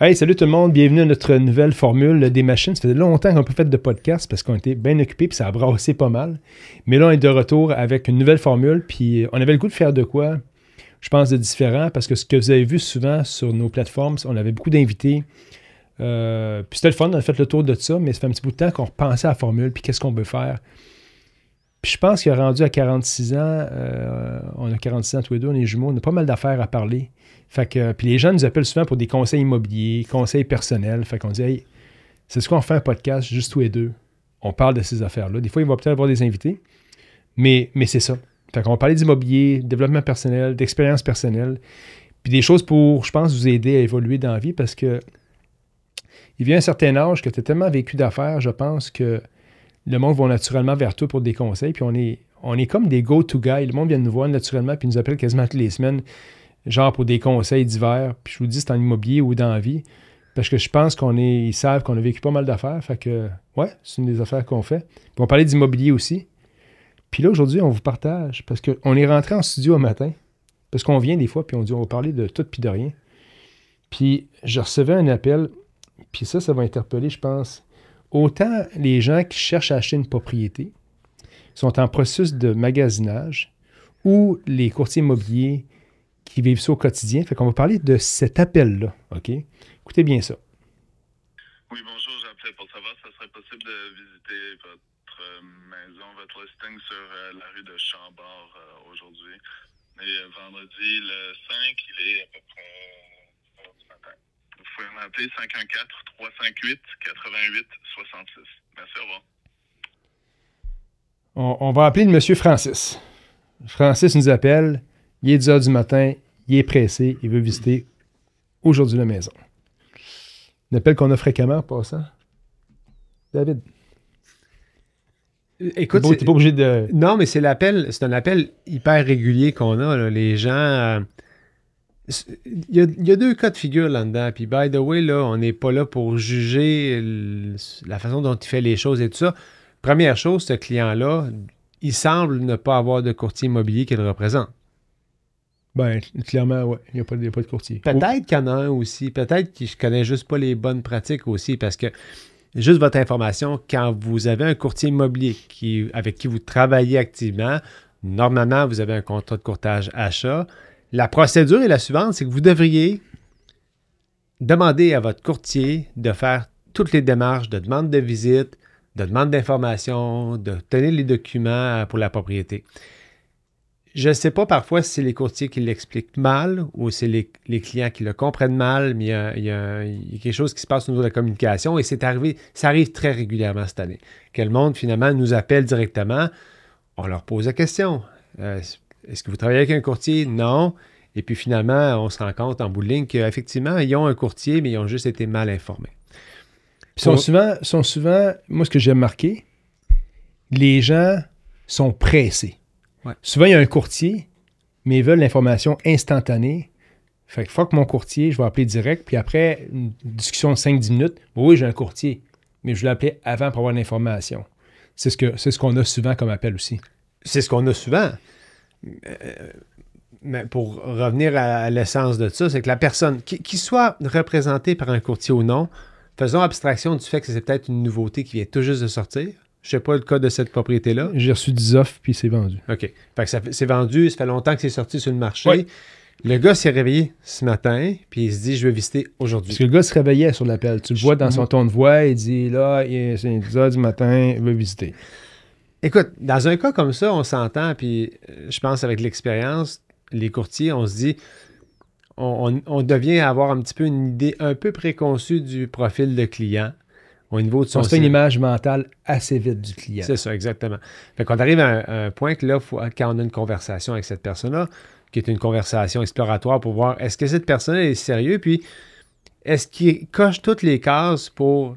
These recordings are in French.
Hey, salut tout le monde, bienvenue à notre nouvelle formule des machines. Ça fait longtemps qu'on n'a pas fait de podcast parce qu'on était bien occupés puis ça a brassé pas mal. Mais là, on est de retour avec une nouvelle formule, puis euh, on avait le goût de faire de quoi, je pense, de différent parce que ce que vous avez vu souvent sur nos plateformes, on avait beaucoup d'invités. Euh, puis c'était le fun, on a fait le tour de ça, mais ça fait un petit bout de temps qu'on repensait à la formule, puis qu'est-ce qu'on veut faire. Puis je pense qu'il a rendu à 46 ans, euh, on a 46 ans tous les deux, on est jumeaux, on a pas mal d'affaires à parler. Fait que, euh, puis les gens nous appellent souvent pour des conseils immobiliers, conseils personnels. Fait qu'on dit, hey, c'est ce qu'on fait un podcast, juste tous les deux. On parle de ces affaires-là. Des fois, il va peut-être avoir des invités, mais, mais c'est ça. Fait qu'on va parler d'immobilier, développement personnel, d'expérience personnelle, puis des choses pour, je pense, vous aider à évoluer dans la vie parce que il vient un certain âge que tu as tellement vécu d'affaires, je pense que le monde va naturellement vers toi pour des conseils, puis on est, on est comme des go-to guys. Le monde vient nous voir naturellement, puis nous appelle quasiment toutes les semaines genre pour des conseils divers. Puis je vous dis, c'est en immobilier ou dans la vie. Parce que je pense qu'on est, savent qu'on a vécu pas mal d'affaires. Fait que, ouais, c'est une des affaires qu'on fait. Puis on parlait d'immobilier aussi. Puis là, aujourd'hui, on vous partage. Parce qu'on est rentré en studio un matin. Parce qu'on vient des fois, puis on dit, on va parler de tout puis de rien. Puis je recevais un appel. Puis ça, ça va interpeller, je pense, autant les gens qui cherchent à acheter une propriété, sont en processus de magasinage, ou les courtiers immobiliers, qui vivent ça au quotidien. Fait qu'on va parler de cet appel-là. OK? Écoutez bien ça. Oui, bonjour. J'appelais pour savoir si ce serait possible de visiter votre euh, maison, votre listing sur euh, la rue de Chambord euh, aujourd'hui. Et vendredi, le 5, il est à peu près du Vous pouvez m'appeler 514-358-88-66. Merci, au revoir. On, on va appeler le monsieur Francis. Francis nous appelle. Il est 10 heures du matin, il est pressé, il veut visiter aujourd'hui la maison. Un appel qu'on a fréquemment en ça? David. Euh, écoute, pas obligé de. Non, mais c'est l'appel, c'est un appel hyper régulier qu'on a. Les gens. Euh, il, y a, deux cas de figure là-dedans. Puis, by the way, là, on n'est pas là pour juger la façon dont il fait les choses et tout ça. Première chose, ce client-là, il semble ne pas avoir de courtier immobilier qu'il représente. Bien, clairement, oui. Il n'y a, pas de, courtier. Peut-être qu'il y en a un aussi. Peut-être que je connais juste pas les bonnes pratiques aussi parce que, juste votre information, quand vous avez un courtier immobilier qui, avec qui vous travaillez activement, normalement, vous avez un contrat de courtage achat. La procédure est la suivante, c'est que vous devriez demander à votre courtier de faire toutes les démarches de demande de visite, de demande d'information, de tenir les documents pour la propriété. Je ne sais pas parfois si c'est les courtiers qui l'expliquent mal ou c'est les, clients qui le comprennent mal, mais il y, a, quelque chose qui se passe au niveau de la communication et c'est arrivé, ça arrive très régulièrement cette année. Quel monde finalement nous appelle directement, on leur pose la question. Euh, est-ce que vous travaillez avec un courtier? Non. Et puis finalement, on se rend compte en bout de ligne qu'effectivement, ils ont un courtier, mais ils ont juste été mal informés. Ils sont, souvent, sont souvent, moi ce que j'ai remarqué, les gens sont pressés. Souvent, il y a un courtier, mais ils veulent l'information instantanée. Fait que mon courtier, je vais appeler direct. Puis après, une discussion de 5-10 minutes, oui, j'ai un courtier, mais je vais l'appeler avant pour avoir l'information. C'est ce qu'on ce qu'on a souvent comme appel aussi. C'est ce qu'on a souvent. Euh, mais pour revenir à l'essence de ça, c'est que la personne, qui, soit représentée par un courtier ou non, faisons abstraction du fait que c'est peut-être une nouveauté qui vient tout juste de sortir. Je sais pas le cas de cette propriété-là. J'ai reçu 10 offres, puis c'est vendu. OK. Fait que c'est vendu, ça fait longtemps que c'est sorti sur le marché. Le gars s'est réveillé ce matin, puis il se dit, je vais visiter aujourd'hui. Parce que le gars se réveillait sur l'appel. Tu le vois dans son mhm. ton de voix, il dit, là, c'est 10 heures du matin, il veut visiter. Écoute, dans un cas comme ça, on s'entend, puis euh, je pense avec l'expérience, les courtiers, on se dit, on devient avoir un petit peu une idée un peu préconçue du profil de client. On fait une image mentale assez vite du client. C'est ça, exactement. Fait qu'on arrive à un, point que là, quand on a une conversation avec cette personne-là, qui est une conversation exploratoire pour voir est-ce que cette personne est sérieuse, puis est-ce qu'il coche toutes les cases pour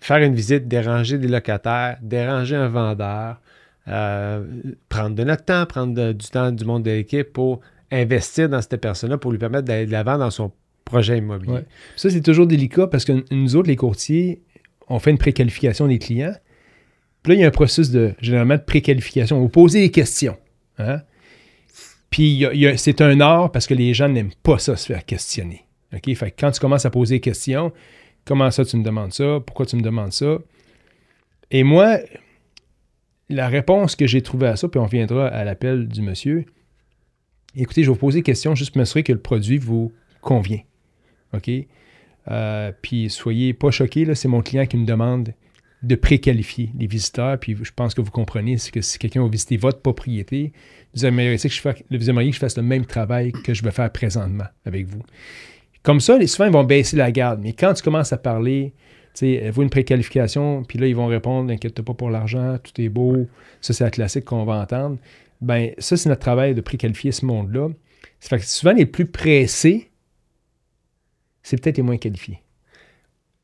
faire une visite, déranger des locataires, déranger un vendeur, euh, prendre de notre temps, prendre du temps du monde de l'équipe pour investir dans cette personne-là, pour lui permettre d'aller de l'avant dans son projet immobilier. Ça, c'est toujours délicat parce que nous autres, les courtiers, on fait une préqualification des clients. Puis là, il y a un processus de généralement de préqualification. Vous pose des questions. Hein. Puis c'est un art parce que les gens n'aiment pas ça se faire questionner. OK? Fait que quand tu commences à poser des questions, comment ça tu me demandes ça? Pourquoi tu me demandes ça? Et moi, la réponse que j'ai trouvée à ça, puis on viendra à l'appel du monsieur. Écoutez, je vais vous poser des questions juste pour m'assurer que le produit vous convient. OK? Euh, puis soyez pas choqués, c'est mon client qui me demande de préqualifier les visiteurs. Puis je pense que vous comprenez que si quelqu'un va visiter votre propriété, vous aimeriez, que je fasse, que je fasse le même travail que je vais faire présentement avec vous. Comme ça, les souvent, ils vont baisser la garde. Mais quand tu commences à parler, tu sais, vous une préqualification, puis là, ils vont répondre, inquiète pas pour l'argent, tout est beau, ça, c'est la classique qu'on va entendre. Ben, ça, c'est notre travail de préqualifier ce monde-là. Ça fait que souvent, les plus pressés, c'est peut-être les moins qualifiés.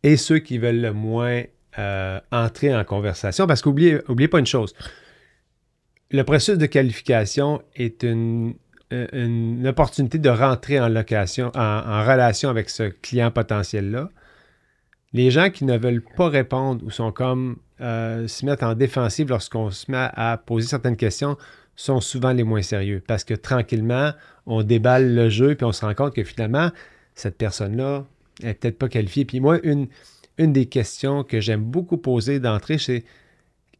Et ceux qui veulent le moins euh, entrer en conversation, parce qu'oubliez oubliez pas une chose, le processus de qualification est une, euh, opportunité de rentrer en, location, en, relation avec ce client potentiel-là. Les gens qui ne veulent pas répondre ou sont comme euh, se mettent en défensive lorsqu'on se met à poser certaines questions sont souvent les moins sérieux parce que tranquillement, on déballe le jeu puis on se rend compte que finalement, cette personne-là n'est peut-être pas qualifiée. Puis moi, une, une des questions que j'aime beaucoup poser d'entrée, c'est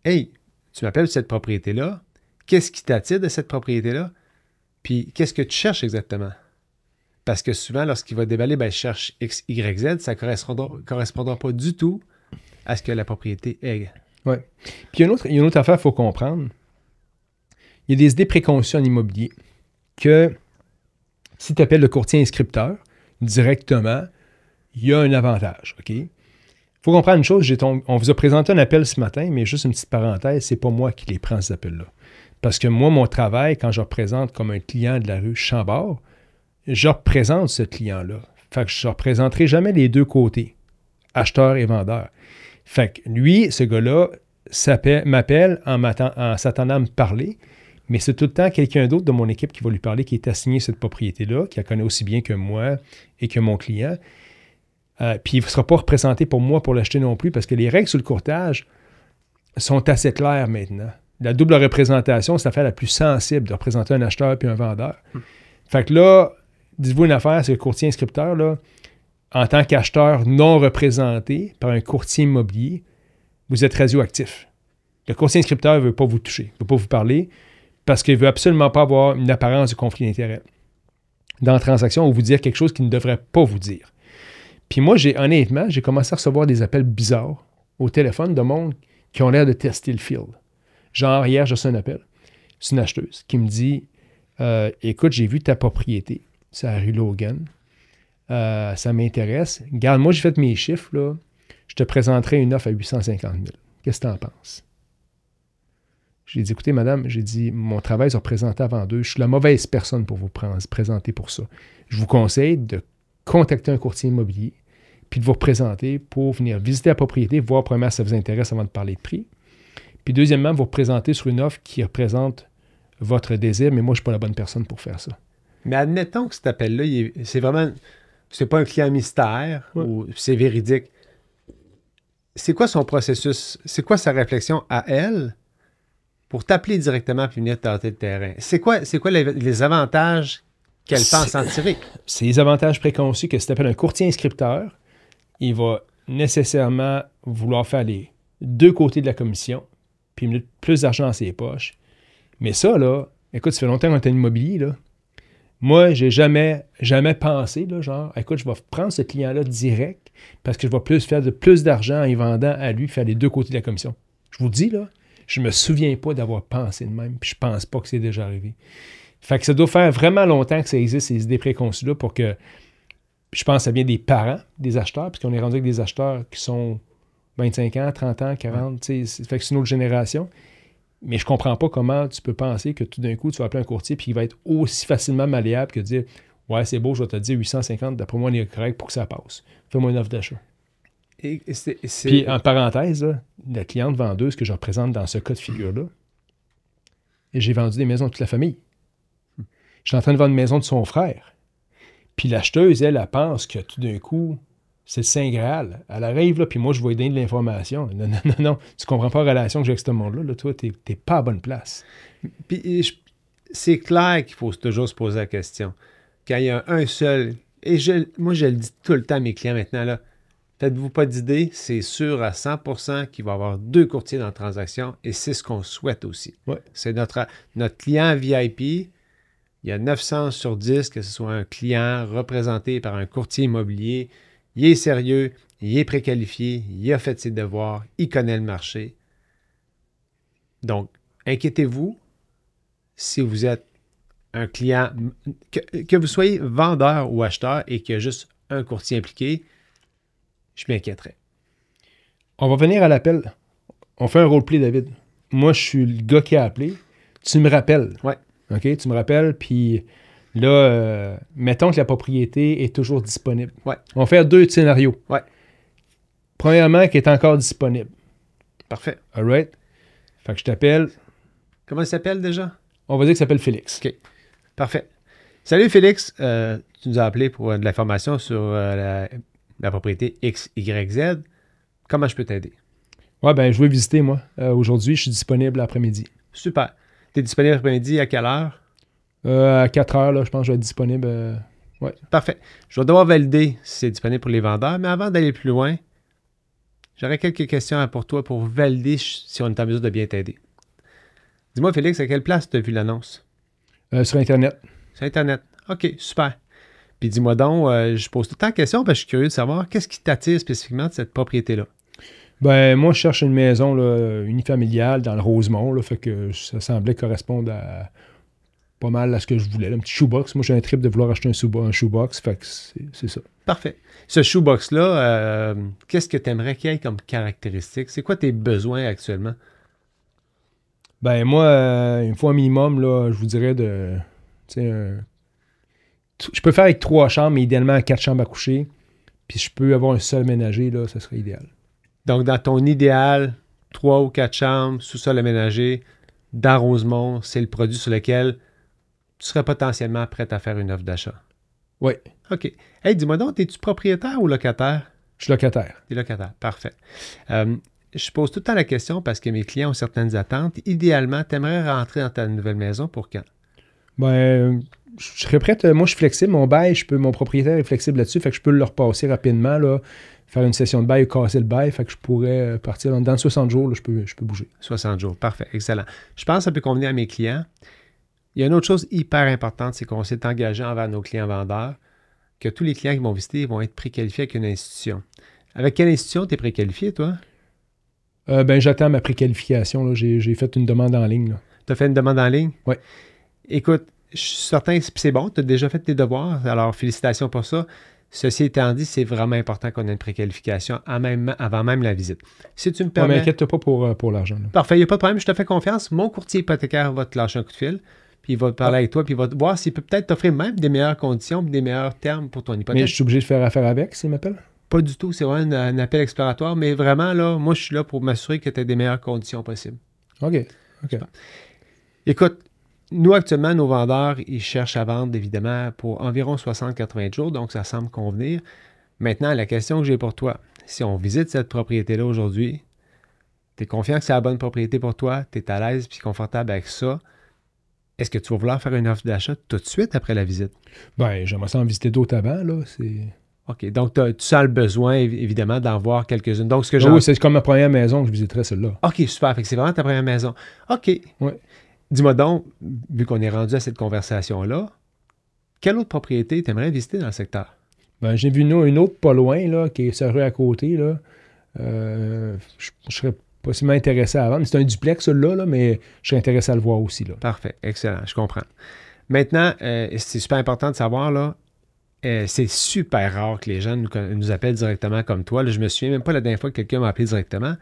Hey, tu m'appelles cette propriété-là, qu'est-ce qui t'attire de cette propriété-là? Puis qu'est-ce que tu cherches exactement? Parce que souvent, lorsqu'il va déballer, ben, je cherche X, Y, Z, ça ne correspondra, pas du tout à ce que la propriété est. Oui. Puis il y a une autre, une autre affaire qu'il faut comprendre. Il y a des idées préconçues en immobilier que si tu appelles le courtier inscripteur, directement, il y a un avantage, OK? faut comprendre une chose, on vous a présenté un appel ce matin, mais juste une petite parenthèse, c'est pas moi qui les prends, ces appels-là. Parce que moi, mon travail, quand je représente comme un client de la rue Chambord, je représente ce client-là. Fait que je ne représenterai jamais les deux côtés, acheteur et vendeur. Fait que lui, ce gars-là, m'appelle en, en s'attendant à me parler, mais c'est tout le temps quelqu'un d'autre de mon équipe qui va lui parler, qui est assigné cette propriété-là, qui la connaît aussi bien que moi et que mon client. Euh, puis il ne sera pas représenté pour moi pour l'acheter non plus, parce que les règles sur le courtage sont assez claires maintenant. La double représentation, c'est l'affaire la plus sensible de représenter un acheteur puis un vendeur. Hmm. Fait que là, dites-vous une affaire, c'est le courtier inscripteur, là, en tant qu'acheteur non représenté par un courtier immobilier, vous êtes radioactif. Le courtier inscripteur ne veut pas vous toucher, ne veut pas vous parler parce qu'il ne veut absolument pas avoir une apparence de conflit d'intérêt. Dans la transaction, ou vous dire quelque chose qu'il ne devrait pas vous dire. Puis moi, j'ai honnêtement, j'ai commencé à recevoir des appels bizarres au téléphone de monde qui ont l'air de tester le field. Genre, hier, j'ai reçu un appel. C'est une acheteuse qui me dit euh, Écoute, j'ai vu ta propriété, c'est à rue Logan. Euh, ça m'intéresse. Garde, moi, j'ai fait mes chiffres. Là. Je te présenterai une offre à 850 000. Qu'est-ce que tu en penses? J'ai dit, écoutez, madame, j'ai dit, mon travail se représente avant deux. Je suis la mauvaise personne pour vous présenter pour ça. Je vous conseille de contacter un courtier immobilier, puis de vous présenter pour venir visiter la propriété, voir premièrement si ça vous intéresse avant de parler de prix. Puis deuxièmement, vous présenter sur une offre qui représente votre désir, mais moi, je ne suis pas la bonne personne pour faire ça. Mais admettons que cet appel-là, c'est vraiment, c'est pas un client mystère, ou c'est véridique. C'est quoi son processus? C'est quoi sa réflexion à elle? pour t'appeler directement puis venir tenter le terrain. C'est quoi, c'est quoi les, avantages qu'elle pense en tirer? C'est les avantages préconçus que si tu appelles un courtier inscripteur, il va nécessairement vouloir faire les deux côtés de la commission, puis mettre plus d'argent dans ses poches. Mais ça, là, écoute, ça fait longtemps qu'on est en immobilier, là. Moi, j'ai jamais, jamais pensé, là, genre, écoute, je vais prendre ce client-là direct parce que je vais plus faire de plus d'argent en y vendant à lui, faire les deux côtés de la commission. Je vous dis, là, je me souviens pas d'avoir pensé de même, puis je pense pas que c'est déjà arrivé. Fait que ça doit faire vraiment longtemps que ça existe, ces idées préconçues-là, pour que je pense à bien des parents, des acheteurs, puisqu'on est rendu avec des acheteurs qui sont 25 ans, 30 ans, 40, ouais. fait que c'est une autre génération. Mais je comprends pas comment tu peux penser que tout d'un coup, tu vas appeler un courtier puis qu'il va être aussi facilement malléable que de dire Ouais, c'est beau, je vais te dire 850, d'après moi, il est correct pour que ça passe. Fais-moi une offre d'achat. Et, Puis en parenthèse, la cliente vendeuse que je représente dans ce cas de figure-là, j'ai vendu des maisons de toute la famille. Je suis en train de vendre une maison de son frère. Puis l'acheteuse, elle, elle, pense que tout d'un coup, c'est le Saint Graal. Elle arrive, là, puis moi, je vais donner de l'information. Non, non, non, non. Tu comprends pas la relation que j'ai avec ce monde-là. Toi, tu n'es pas à bonne place. Puis c'est clair qu'il faut toujours se poser la question. Quand il y a un seul, et moi, je le dis tout le temps à mes clients maintenant, là, nêtes vous pas d'idée, c'est sûr à 100% qu'il va y avoir deux courtiers dans la transaction et c'est ce qu'on souhaite aussi. C'est notre, client VIP. Il y a 900 sur 10 que ce soit un client représenté par un courtier immobilier. Il est sérieux, il est préqualifié, il a fait ses devoirs, il connaît le marché. Donc, inquiétez-vous si vous êtes un client, que, que vous soyez vendeur ou acheteur et qu'il y a juste un courtier impliqué, je m'inquiéterais. On va venir à l'appel. On fait un roleplay, David. Moi, je suis le gars qui a appelé. Tu me rappelles. Ouais. OK, tu me rappelles, puis là, euh, mettons que la propriété est toujours disponible. Oui. On va faire deux scénarios. Ouais. Premièrement, qui est encore disponible. Parfait. All right. Fait que je t'appelle. Comment il s'appelle déjà? On va dire qu'il s'appelle Félix. OK. Parfait. Salut Félix. Euh, tu nous as appelé pour euh, de l'information sur la la propriété X, Y, Z. Comment je peux t'aider? Oui, ben, je veux visiter, moi. Euh, aujourd'hui, je suis disponible l'après-midi. Super. Tu es disponible l'après-midi à quelle heure? Euh, à 4 heures, là, je pense que je vais être disponible. Euh, Parfait. Je vais devoir valider si c'est disponible pour les vendeurs, mais avant d'aller plus loin, j'aurais quelques questions pour toi pour valider si on est en mesure de bien t'aider. Dis-moi, Félix, à quelle place tu as vu l'annonce? sur Internet. Sur Internet. OK, super dis-moi donc, euh, je pose tout le question parce que je suis curieux de savoir qu'est-ce qui t'attire spécifiquement de cette propriété-là? Ben, moi, je cherche une maison là, unifamiliale dans le Rosemont. Là, fait que ça semblait correspondre à pas mal à ce que je voulais. un petit shoebox. Moi, j'ai un trip de vouloir acheter un, shoebox. Fait que c'est ça. Parfait. Ce shoebox-là, euh, qu'est-ce que tu aimerais qu'il ait comme caractéristique? C'est quoi tes besoins actuellement? Ben, moi, euh, une fois minimum, là, je vous dirais, de un je peux faire avec trois chambres, mais idéalement quatre chambres à coucher. Puis je peux avoir un seul ménager, là, ce serait idéal. Donc, dans ton idéal, trois ou quatre chambres, sous-sol aménagé, dans Rosemont, c'est le produit sur lequel tu serais potentiellement prêt à faire une offre d'achat. Oui. OK. Hey, dis-moi donc, es-tu propriétaire ou locataire? Je suis locataire. Tu es locataire, parfait. Euh, je pose tout le temps la question parce que mes clients ont certaines attentes. Idéalement, tu aimerais rentrer dans ta nouvelle maison pour quand? Ben, euh, je serais prête. Euh, moi, je suis flexible. Mon bail, je peux, mon propriétaire est flexible là-dessus. Fait que je peux le repasser rapidement, là, faire une session de bail, ou casser le bail. Fait que je pourrais euh, partir dans, 60 jours, je, peux, je peux bouger. 60 jours, parfait, excellent. Je pense que ça peut convenir à mes clients. Il y a une autre chose hyper importante, c'est qu'on s'est engagé envers nos clients vendeurs, que tous les clients qui vont visiter vont être préqualifiés avec une institution. Avec quelle institution tu es préqualifié, toi? Euh, ben, j'attends ma préqualification. J'ai fait une demande en ligne. Tu as fait une demande en ligne? Oui. Écoute, je suis certain, c'est bon, tu as déjà fait tes devoirs, alors félicitations pour ça. Ceci étant dit, c'est vraiment important qu'on ait une préqualification avant même la visite. Si tu me permets. Ne m'inquiète pas pour, euh, l'argent. Parfait, il n'y a pas de problème, je te fais confiance. Mon courtier hypothécaire va te lâcher un coup de fil, puis il va parler avec toi, puis il va voir s'il peut peut-être t'offrir même des meilleures conditions, des meilleurs termes pour ton hypothèque. Mais je suis obligé de faire affaire avec, s'il m'appelle Pas du tout, c'est vraiment un, appel exploratoire, mais vraiment, là, moi, je suis là pour m'assurer que tu as des meilleures conditions possibles. OK. OK. Écoute, nous, actuellement, nos vendeurs, ils cherchent à vendre, évidemment, pour environ 60-80 jours, donc ça semble convenir. Maintenant, la question que j'ai pour toi, si on visite cette propriété-là aujourd'hui, tu es confiant que c'est la bonne propriété pour toi, tu es à l'aise puis confortable avec ça, est-ce que tu vas vouloir faire une offre d'achat tout de suite après la visite? Ben, j'aimerais ça en visiter d'autres avant, là. OK. Donc, tu sens le besoin, évidemment, d'en voir quelques-unes. Donc, ce que ben j'ai. Oui, c'est comme ma première maison que je visiterai celle-là. OK, super. Fait que c'est vraiment ta première maison. OK. Oui. Dis-moi donc, vu qu'on est rendu à cette conversation-là, quelle autre propriété t'aimerais visiter dans le secteur? Ben, j'ai vu une, autre pas loin, là, qui est sur rue à côté. Là. Euh, je, serais possiblement intéressé à vendre. C'est un duplex, celui-là, mais je serais intéressé à le voir aussi. Là. Parfait, excellent, je comprends. Maintenant, euh, c'est super important de savoir, là, euh, c'est super rare que les gens nous, appellent directement comme toi. Je je me souviens même pas la dernière fois que quelqu'un m'a appelé directement.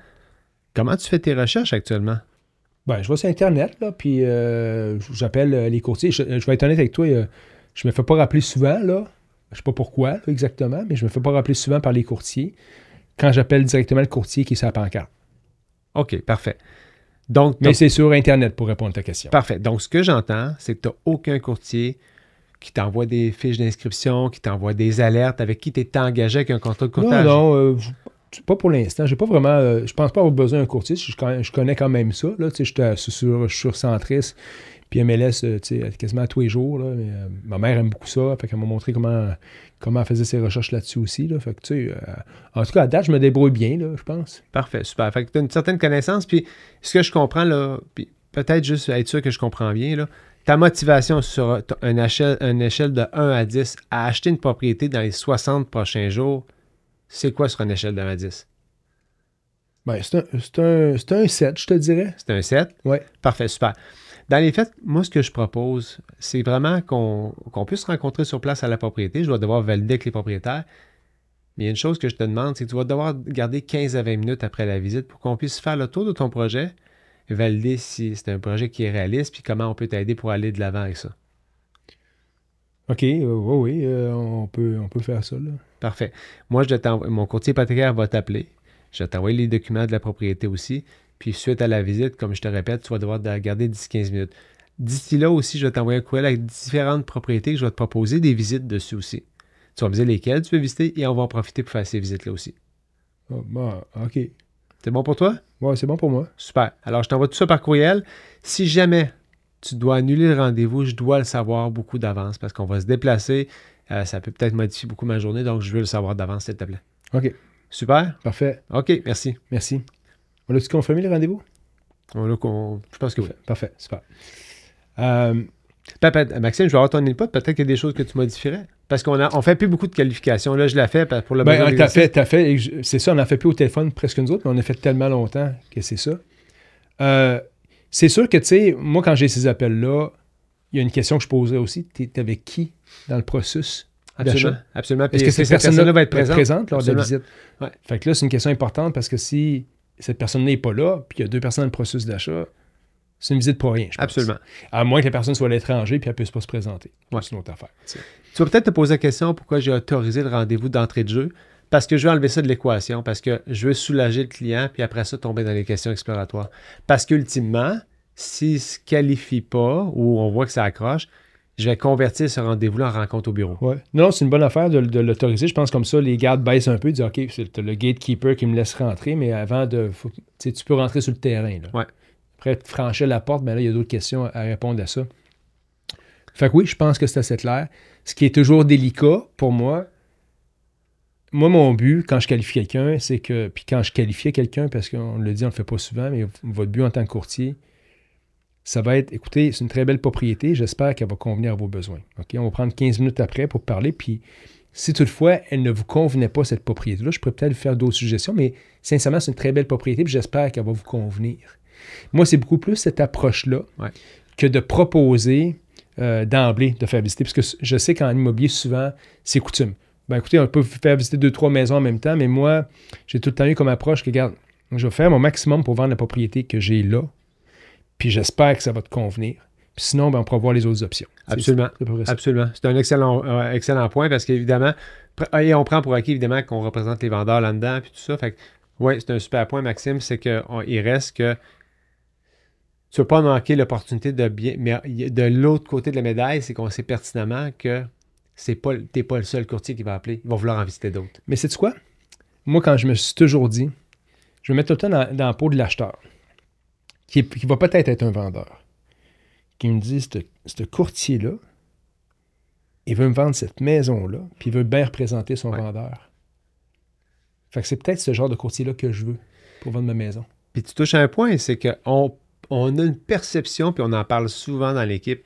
Comment tu fais tes recherches actuellement? Ben, je vois sur Internet, là, puis euh, j'appelle euh, les courtiers. Je, vais être honnête avec toi, je euh, je me fais pas rappeler souvent, là. Je sais pas pourquoi, exactement, mais je me fais pas rappeler souvent par les courtiers quand j'appelle directement le courtier qui est sur la OK, parfait. Donc, mais c'est sur Internet pour répondre à ta question. Parfait. Donc, ce que j'entends, c'est que tu n'as aucun courtier qui t'envoie des fiches d'inscription, qui t'envoie des alertes, avec qui tu es engagé avec un contrat de courtage. Non, non pas pour l'instant, j'ai pas vraiment, euh, je pense pas avoir besoin d'un courtier, je, connais quand même ça, là, je suis euh, sur puis MLS, euh, tu sais, quasiment tous les jours, ma mère aime beaucoup ça, fait m'a montré comment, comment elle faisait ses recherches là-dessus aussi, là, fait en tout cas, à date, je me débrouille bien, je pense. Parfait, super, fait que tu as une certaine connaissance, puis ce que je comprends, là, peut-être juste être sûr que je comprends bien, là, ta motivation sur une échelle de 1 à 10 à acheter une propriété dans les 60 prochains jours, c'est quoi sur une échelle de 1 à 10? c'est un, un, 7, je te dirais. C'est un 7? Oui. Parfait, super. Dans les faits, moi, ce que je propose, c'est vraiment qu'on puisse se rencontrer sur place à la propriété. Je dois devoir valider avec les propriétaires. Mais il y a une chose que je te demande, c'est que tu vas devoir garder 15 à 20 minutes après la visite pour qu'on puisse faire le tour de ton projet, valider si c'est un projet qui est réaliste, puis comment on peut t'aider pour aller de l'avant avec ça. OK, oui, euh, oui, euh, on, peut, on peut faire ça. Parfait. Moi, je mon courtier hypothécaire va t'appeler. Je vais t'envoyer les documents de la propriété aussi. Puis suite à la visite, comme je te répète, tu vas devoir garder 10-15 minutes. D'ici là aussi, je vais t'envoyer un courriel avec différentes propriétés que je vais te proposer des visites dessus aussi. Tu vas me dire lesquelles tu veux visiter et on va en profiter pour faire ces visites-là aussi. Oh, bon, OK. C'est bon pour toi? Oui, c'est bon pour moi. Super. Alors, je t'envoie tout ça par courriel. Si jamais tu dois annuler le rendez-vous, je dois le savoir beaucoup d'avance parce qu'on va se déplacer. Euh, ça peut peut-être modifier beaucoup ma journée, donc je veux le savoir d'avance, s'il te plaît. OK. Super. Parfait. OK, merci. Merci. On a-tu confirmé le rendez-vous? On l'a con... Je pense que oui. Parfait, super. Euh, Maxime, je vais avoir ton input. Peut-être qu'il y a des choses que tu modifierais. Parce qu'on ne fait plus beaucoup de qualifications. Là, je l'ai fait pour le ben, ah, fait, as fait. C'est ça, on n'en fait plus au téléphone presque nous autres, mais on a fait tellement longtemps que c'est ça. Euh, c'est sûr que, tu sais, moi, quand j'ai ces appels-là, il y a une question que je posais aussi. Tu avec qui dans le processus? Absolument. absolument. Est-ce que cette, personne-là va être présente, lors de la visite? Fait que là, c'est une question importante parce que si cette personne n'est pas là, puis il y a deux personnes dans le processus d'achat, c'est une visite pour rien, Absolument. À moins que la personne soit à l'étranger puis elle ne puisse pas se présenter. C'est une autre affaire. Tu vas peut-être te poser la question pourquoi j'ai autorisé le rendez-vous d'entrée de jeu parce que je vais enlever ça de l'équation, parce que je veux soulager le client, puis après ça, tomber dans les questions exploratoires. Parce qu'ultimement, s'il ne se qualifie pas ou on voit que ça accroche, je vais convertir ce rendez-vous-là en rencontre au bureau. Non, c'est une bonne affaire de, l'autoriser. Je pense comme ça, les gardes baissent un peu disent OK, c'est le gatekeeper qui me laisse rentrer, mais avant de. tu peux rentrer sur le terrain. Là. Ouais. Après, franchir la porte, mais là, il y a d'autres questions à répondre à ça. Fait que oui, je pense que c'est assez clair. Ce qui est toujours délicat pour moi, moi, mon but, quand je qualifie quelqu'un, c'est que. Puis quand je qualifiais quelqu'un, parce qu'on le dit, on ne le fait pas souvent, mais votre but en tant que courtier, ça va être écoutez, c'est une très belle propriété, j'espère qu'elle va convenir à vos besoins. OK? On va prendre 15 minutes après pour parler. Puis si toutefois, elle ne vous convenait pas, cette propriété-là, je pourrais peut-être vous faire d'autres suggestions, mais sincèrement, c'est une très belle propriété, puis j'espère qu'elle va vous convenir. Moi, c'est beaucoup plus cette approche-là que de proposer euh, d'emblée de faire visiter, parce que je sais qu'en immobilier, souvent, c'est coutume ben écoutez, on peut faire visiter deux, trois maisons en même temps, mais moi, j'ai tout le temps eu comme approche que, regarde, je vais faire mon maximum pour vendre la propriété que j'ai là, puis j'espère que ça va te convenir. sinon, ben, on pourra voir les autres options. Absolument. Absolument. C'est un excellent, euh, excellent point parce qu'évidemment, ah, et on prend pour acquis évidemment qu'on représente les vendeurs là-dedans, puis tout ça. Fait oui, c'est un super point, Maxime, c'est qu'il reste que tu ne veux pas manquer l'opportunité de bien. Mais de l'autre côté de la médaille, c'est qu'on sait pertinemment que c'est pas, pas le seul courtier qui va appeler. Ils vont vouloir en visiter d'autres. Mais c'est quoi? Moi, quand je me suis toujours dit, je vais mettre tout le temps dans, la peau de l'acheteur, qui, va peut-être être un vendeur, qui me dit, ce courtier-là, il veut me vendre cette maison-là, puis il veut bien représenter son vendeur. Fait c'est peut-être ce genre de courtier-là que je veux pour vendre ma maison. Puis tu touches à un point, c'est qu'on on a une perception, puis on en parle souvent dans l'équipe,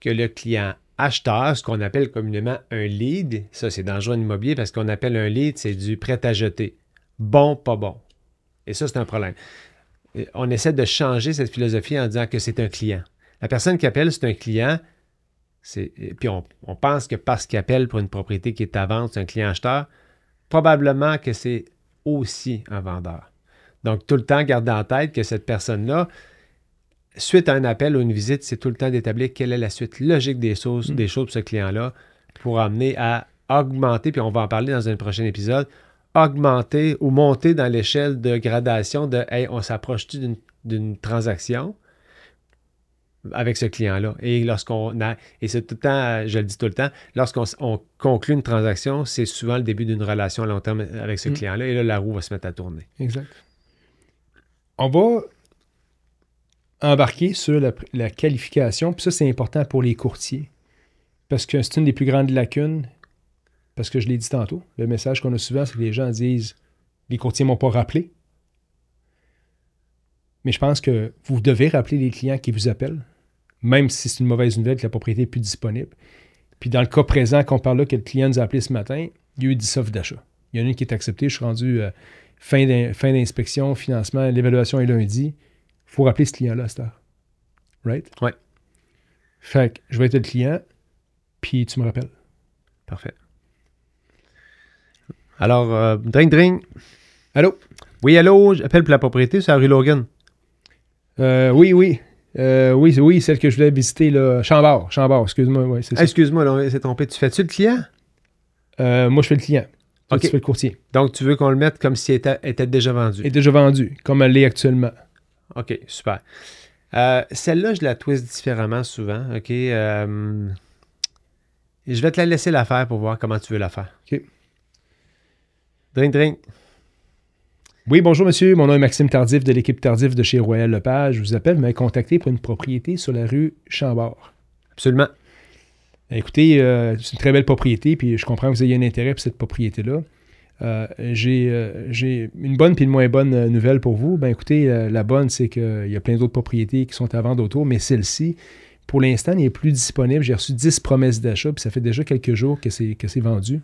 que le client acheteur, ce qu'on appelle communément un lead. Ça, c'est dans en immobilier parce qu'on appelle un lead, c'est du prêt à jeter. Bon, pas bon. Et ça, c'est un problème. On essaie de changer cette philosophie en disant que c'est un client. La personne qui appelle, c'est un client. Puis on, pense que parce qu'elle appelle pour une propriété qui est à vendre, c'est un client acheteur. Probablement que c'est aussi un vendeur. Donc, tout le temps, garder en tête que cette personne-là, suite à un appel ou une visite, c'est tout le temps d'établir quelle est la suite logique des, choses, hmm. des choses pour ce client-là pour amener à augmenter, puis on va en parler dans un prochain épisode, augmenter ou monter dans l'échelle de gradation de Hey, on s'approche-tu d'une transaction avec ce client-là. Et lorsqu'on a, et c'est tout le temps, je le dis tout le temps, lorsqu'on conclut une transaction, c'est souvent le début d'une relation à long terme avec ce hmm. client-là, et là, la roue va se mettre à tourner. Exact. On va embarquer sur la, qualification. Puis ça, c'est important pour les courtiers. Parce que c'est une des plus grandes lacunes. Parce que je l'ai dit tantôt, le message qu'on a souvent, c'est que les gens disent les courtiers ne m'ont pas rappelé. Mais je pense que vous devez rappeler les clients qui vous appellent, même si c'est une mauvaise nouvelle que la propriété n'est plus disponible. Puis dans le cas présent qu'on parle là, que le client nous a appelé ce matin, il y a eu 10 offres d'achat. Il y en a une qui est acceptée, je suis rendu euh, fin d'inspection, financement, l'évaluation est lundi pour rappeler ce client-là à Right? Ouais. Fait que je vais être le client, puis tu me rappelles. Parfait. Alors, drink, euh, drink. Allô? Oui, allô, j'appelle pour la propriété, c'est Harry Logan. Euh, oui, oui. Euh, oui, oui, celle que je voulais visiter, là. Chambord, Chambord, excuse-moi. oui, c'est ça. excuse-moi, là, trompé. Tu fais-tu le client? moi, je fais le client. tu fais le courtier. Donc, tu veux qu'on le mette comme si était, était déjà vendu. Et est déjà vendu, comme elle l'est actuellement. OK, super. Euh, celle-là, je la twist différemment souvent. OK. Euh, je vais te la laisser la faire pour voir comment tu veux la faire. OK. Drink, drink. Oui, bonjour monsieur. Mon nom est Maxime Tardif de l'équipe Tardif de chez Royal Lepage. Je vous appelle, vous m'avez contacté pour une propriété sur la rue Chambord. Absolument. Écoutez, euh, c'est une très belle propriété, puis je comprends que vous ayez un intérêt pour cette propriété-là. Euh, euh, j'ai, une bonne puis une moins bonne euh, nouvelle pour vous. Ben écoutez, la bonne, c'est qu'il y a plein d'autres propriétés qui sont à vendre autour, mais celle-ci, pour l'instant, n'est plus disponible. J'ai reçu 10 promesses d'achat, puis ça fait déjà quelques jours que c'est, que c'est vendu.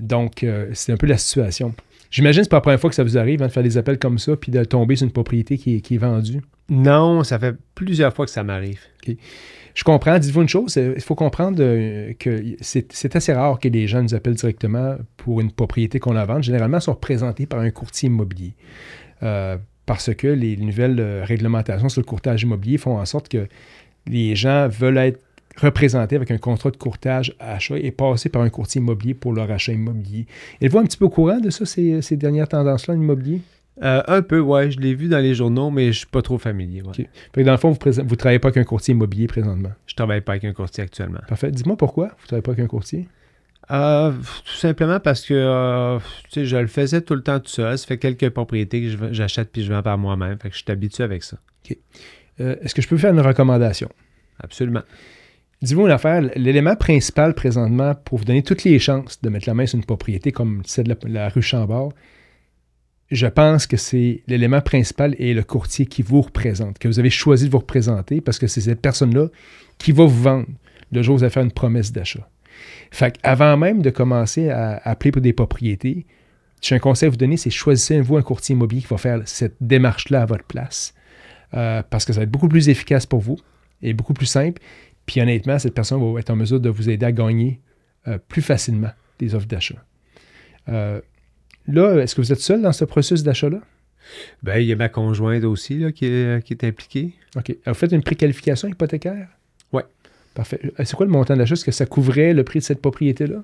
donc, c'est un peu la situation. J'imagine que c'est pas la première fois que ça vous arrive hein, de faire des appels comme ça, puis de tomber sur une propriété qui, qui est vendue. Non, ça fait plusieurs fois que ça m'arrive. OK. Je comprends, dites-vous une chose, euh, il faut comprendre euh, que c'est assez rare que les gens nous appellent directement pour une propriété qu'on a vende. Généralement, ils sont représentés par un courtier immobilier. Euh, parce que les nouvelles réglementations sur le courtage immobilier font en sorte que les gens veulent être représentés avec un contrat de courtage à achat et passer par un courtier immobilier pour leur achat immobilier. Êtes-vous un petit peu au courant de ça, ces, dernières tendances-là l'immobilier euh, un peu, ouais, je l'ai vu dans les journaux, mais je suis pas trop familier. dans le fond, vous ne travaillez pas avec un courtier immobilier présentement? Je travaille pas avec un courtier actuellement. Parfait. Dis-moi pourquoi vous ne travaillez pas avec un courtier? Euh, tout simplement parce que euh, je le faisais tout le temps tout seul. Ça fait quelques propriétés que j'achète puis je vends par moi-même. que je suis habitué avec ça. Est-ce que je peux faire une recommandation? Absolument. dis moi une affaire, l'élément principal présentement pour vous donner toutes les chances de mettre la main sur une propriété comme celle de la, la rue Chambord, je pense que c'est l'élément principal et le courtier qui vous représente, que vous avez choisi de vous représenter parce que c'est cette personne-là qui va vous vendre le jour où vous allez faire une promesse d'achat. Fait avant même de commencer à appeler pour des propriétés, j'ai un conseil à vous donner, c'est choisissez-vous un courtier immobilier qui va faire cette démarche-là à votre place euh, parce que ça va être beaucoup plus efficace pour vous et beaucoup plus simple. Puis honnêtement, cette personne va être en mesure de vous aider à gagner euh, plus facilement des offres d'achat. Euh, Là, est-ce que vous êtes seul dans ce processus d'achat-là? Ben, il y a ma conjointe aussi qui, est, qui, impliquée. OK. Vous faites une préqualification hypothécaire? Oui. Parfait. Euh, c'est quoi le montant d'achat? Est-ce que ça couvrait le prix de cette propriété-là?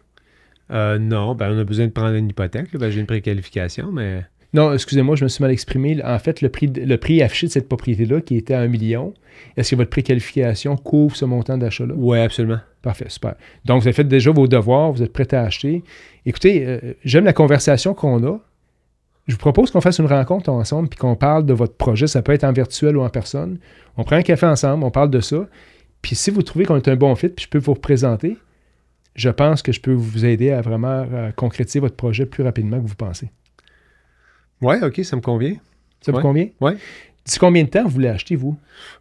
Euh, non, ben, on a besoin de prendre une hypothèque. Ben, j'ai une préqualification, mais. Non, excusez-moi, je me suis mal exprimé. En fait, le prix, le prix affiché de cette propriété-là, qui était à un million, est-ce que votre préqualification couvre ce montant d'achat-là? Oui, absolument. Parfait, super. Donc, vous avez fait déjà vos devoirs, vous êtes prêt à acheter. Écoutez, euh, j'aime la conversation qu'on a. Je vous propose qu'on fasse une rencontre ensemble puis qu'on parle de votre projet. Ça peut être en virtuel ou en personne. On prend un café ensemble, on parle de ça. Puis si vous trouvez qu'on est un bon fit, puis je peux vous représenter, je pense que je peux vous aider à vraiment euh, concrétiser votre projet plus rapidement que vous pensez. Oui, OK, ça me convient. Ça me convient? Oui. D'ici combien de temps vous voulez acheter, vous?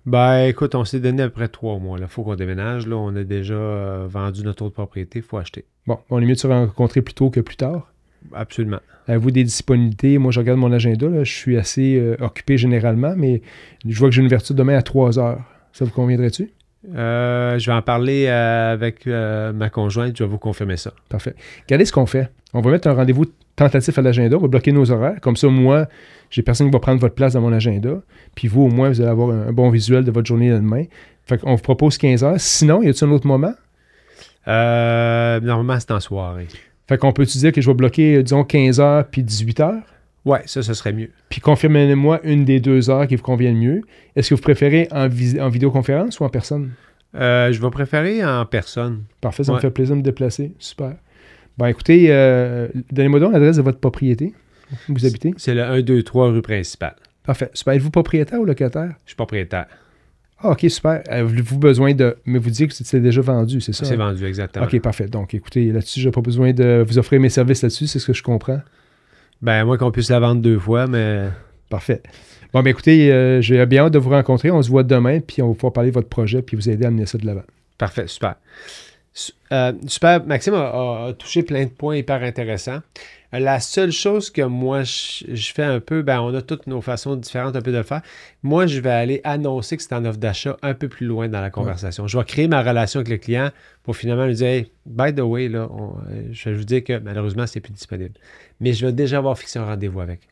Ben, écoute, on s'est donné après trois mois. Il faut qu'on déménage. Là, on a déjà euh, vendu notre autre propriété. Il faut acheter. Bon, on est mieux de se rencontrer plus tôt que plus tard. Absolument. Avez-vous des disponibilités? Moi, je regarde mon agenda. Là, je suis assez euh, occupé généralement, mais je vois que j'ai une ouverture demain à 3 heures. Ça vous conviendrait-tu? Euh, je vais en parler euh, avec euh, ma conjointe, je vais vous confirmer ça. Parfait. Regardez ce qu'on fait. On va mettre un rendez-vous tentatif à l'agenda, on va bloquer nos horaires. Comme ça, moi, j'ai personne qui va prendre votre place dans mon agenda. Puis vous, au moins, vous allez avoir un, bon visuel de votre journée de demain. Fait qu'on vous propose 15 heures. Sinon, y a-t-il un autre moment? normalement, c'est en soirée. Fait qu'on peut-tu dire que je vais bloquer, disons, 15 heures puis 18 heures? Oui, ça, ce serait mieux. Puis confirmez-moi une des deux heures qui vous conviennent mieux. Est-ce que vous préférez en, en vidéoconférence ou en personne? Euh, je vais préférer en personne. Parfait, ça me fait plaisir de me déplacer. Super. Bon, écoutez, euh, donnez-moi donc l'adresse de votre propriété où vous habitez. C'est le 3 rue principale. Parfait. Super. Êtes-vous propriétaire ou locataire? Je suis propriétaire. Ah, OK, super. Avez-vous euh, besoin de. Mais vous dites que c'est déjà vendu, c'est ça? C'est vendu, exactement. OK, parfait. Donc, écoutez, là-dessus, je n'ai pas besoin de vous offrir mes services là-dessus, c'est ce que je comprends. Ben, moi, qu'on puisse la vendre deux fois, mais. Parfait. Bon, ben écoutez, euh, j'ai bien hâte de vous rencontrer. On se voit demain, puis on va pouvoir parler de votre projet, puis vous aider à amener ça de l'avant. Parfait, super. Euh, super. Maxime a, touché plein de points hyper intéressants. La seule chose que moi, je, fais un peu, ben, on a toutes nos façons différentes un peu de faire. Moi, je vais aller annoncer que c'est en offre d'achat un peu plus loin dans la conversation. Je vais créer ma relation avec le client pour finalement lui dire, by the way, là, euh, je vais vous dire que malheureusement, c'est plus disponible. Mais je vais déjà avoir fixé un rendez-vous avec.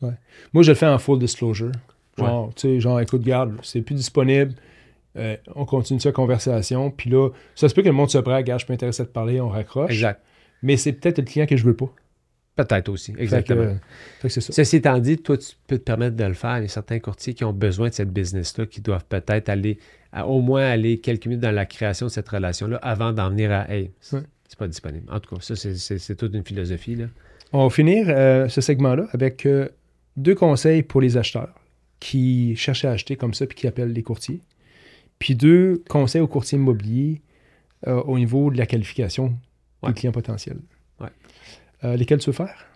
Moi, je le fais en full disclosure. Genre, tu sais, genre, écoute, garde, c'est plus disponible. Euh, on continue sa conversation. Puis là, ça se peut que le monde se prête, regarde, je suis pas à de parler, on raccroche. Exact. Mais c'est peut-être le client que je veux pas. Peut-être aussi, exactement. Euh, c'est Ceci étant dit, toi, tu peux te permettre de le faire. Il y a certains courtiers qui ont besoin de cette business-là, qui doivent peut-être aller, au moins aller quelques minutes dans la création de cette relation-là avant d'en venir à Hey, c'est pas disponible. En tout cas, ça, c'est toute une philosophie. On va finir euh, ce segment-là avec euh, deux conseils pour les acheteurs qui cherchent à acheter comme ça puis qui appellent les courtiers. Puis deux conseils aux courtiers immobiliers au niveau de la qualification du client potentiel. Euh, lesquels se faire?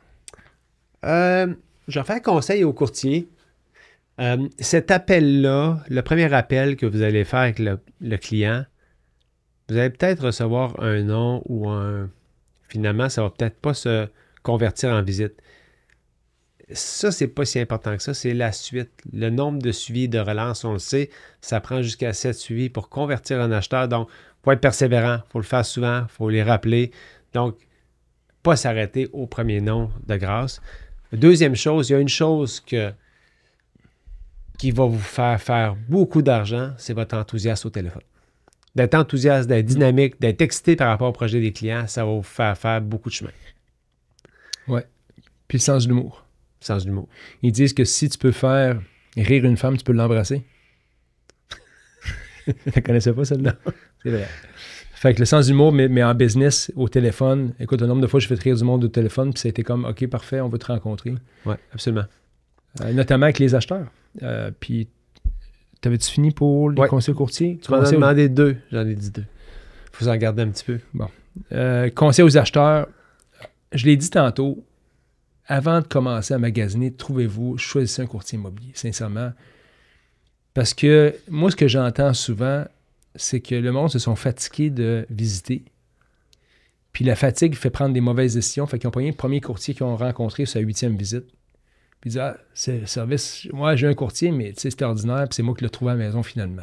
Euh, je un conseil au courtier. Euh, cet appel-là, le premier appel que vous allez faire avec le, client, vous allez peut-être recevoir un nom ou un. Finalement, ça va peut-être pas se convertir en visite. Ça, n'est pas si important que ça, c'est la suite. Le nombre de suivis de relance, on le sait, ça prend jusqu'à 7 suivis pour convertir un acheteur. Donc, il faut être persévérant, il faut le faire souvent, il faut les rappeler. Donc, s'arrêter au premier nom de grâce. Deuxième chose, il y a une chose que, qui va vous faire faire beaucoup d'argent, c'est votre enthousiasme au téléphone. D'être enthousiaste, d'être dynamique, d'être excité par rapport au projet des clients, ça va vous faire faire beaucoup de chemin. Ouais. Puis le sens de l'humour. Sens de l'humour. Ils disent que si tu peux faire rire une femme, tu peux l'embrasser. Je ne connaissais pas celle-là avec le sens du mais, mais en business, au téléphone. Écoute, un nombre de fois, je fais rire du monde au téléphone, puis ça a été comme, OK, parfait, on veut te rencontrer. Oui, absolument. Euh, notamment avec les acheteurs. Euh, puis, t'avais-tu fini pour les ouais. conseils courtiers? Tu m'en as demandé deux. J'en ai dit deux. Faut en garder un petit peu. Bon. Euh, conseil aux acheteurs. Je l'ai dit tantôt, avant de commencer à magasiner, trouvez-vous, choisissez un courtier immobilier, sincèrement. Parce que moi, ce que j'entends souvent, c'est que le monde se sont fatigués de visiter. Puis la fatigue fait prendre des mauvaises décisions. Fait qu'ils ont le premier courtier qu'ils ont rencontré sur sa huitième visite. Puis ils disent Ah, c'est service, moi j'ai un courtier, mais c'est ordinaire, puis c'est moi qui l'ai trouvé à la maison finalement.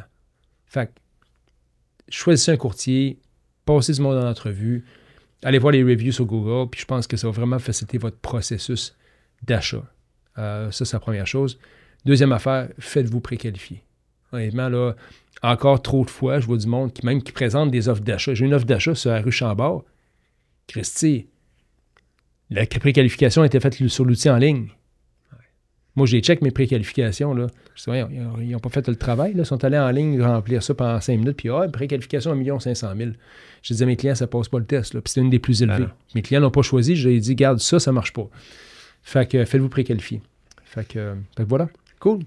Fait que choisissez un courtier, passez du monde en entrevue, allez voir les reviews sur Google, puis je pense que ça va vraiment faciliter votre processus d'achat. Euh, ça, c'est la première chose. Deuxième affaire, faites-vous préqualifier. Honnêtement, là, encore trop de fois, je vois du monde qui même qui présente des offres d'achat. J'ai une offre d'achat sur la rue Chambord. Christy, la préqualification était été faite sur l'outil en ligne. Moi, j'ai check mes préqualifications. Là. ils n'ont pas fait le travail. Là. Ils sont allés en ligne remplir ça pendant 5 minutes. Puis, ah, préqualification 1 500 000. Je disais, mes clients, ça ne passe pas le test. Là. Puis, c'est une des plus élevées. Ah mes clients n'ont pas choisi. Je leur ai dit, garde ça, ça ne marche pas. Fait que faites-vous préqualifier. fait que voilà. Cool.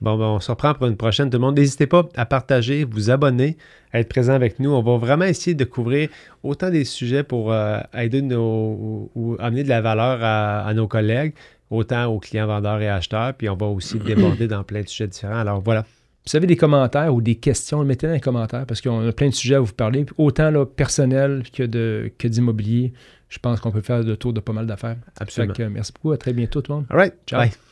Bon, ben, on se reprend pour une prochaine. Tout le monde, n'hésitez pas à partager, vous abonner, à être présent avec nous. On va vraiment essayer de couvrir autant des sujets pour euh, aider nos, ou, amener de la valeur à, nos collègues, autant aux clients vendeurs et acheteurs. Puis on va aussi déborder dans plein de sujets différents. Alors voilà. Vous avez des commentaires ou des questions, mettez dans les commentaires parce qu'on a plein de sujets à vous parler, autant là, personnel que, de, que d'immobilier. Je pense qu'on peut faire le tour de pas mal d'affaires. Absolument. Euh, merci beaucoup. À très bientôt, tout le monde. All right. Ciao. Bye.